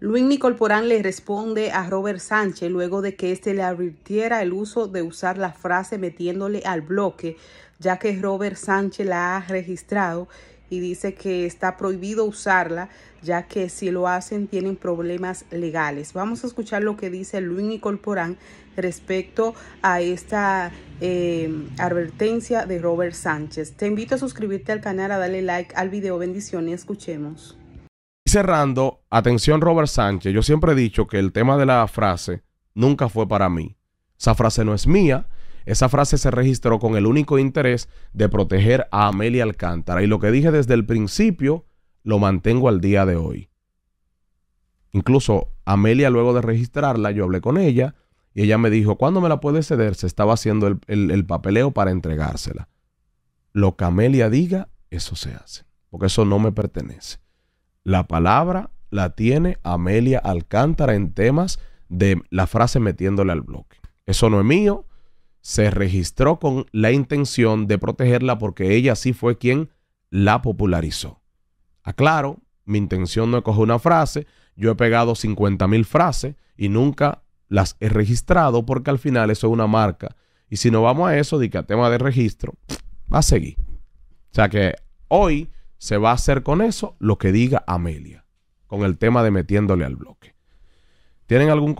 Luis Nicolporán le responde a Robert Sánchez luego de que éste le advirtiera el uso de usar la frase metiéndole al bloque, ya que Robert Sánchez la ha registrado y dice que está prohibido usarla, ya que si lo hacen tienen problemas legales. Vamos a escuchar lo que dice Luis Nicolporán respecto a esta eh, advertencia de Robert Sánchez. Te invito a suscribirte al canal, a darle like al video. Bendiciones, escuchemos cerrando, atención Robert Sánchez, yo siempre he dicho que el tema de la frase nunca fue para mí. Esa frase no es mía, esa frase se registró con el único interés de proteger a Amelia Alcántara. Y lo que dije desde el principio lo mantengo al día de hoy. Incluso Amelia, luego de registrarla, yo hablé con ella y ella me dijo, ¿cuándo me la puede ceder? Se estaba haciendo el, el papeleo para entregársela. Lo que Amelia diga, eso se hace, porque eso no me pertenece. La palabra la tiene Amelia Alcántara en temas de la frase metiéndole al bloque. Eso no es mío. Se registró con la intención de protegerla porque ella sí fue quien la popularizó. Aclaro, mi intención no es coger una frase. Yo he pegado 50 mil frases y nunca las he registrado porque al final eso es una marca. Y si no vamos a eso, de que a tema de registro, va a seguir. O sea que hoy se va a hacer con eso lo que diga Amelia, con el tema de metiéndole al bloque. ¿Tienen algún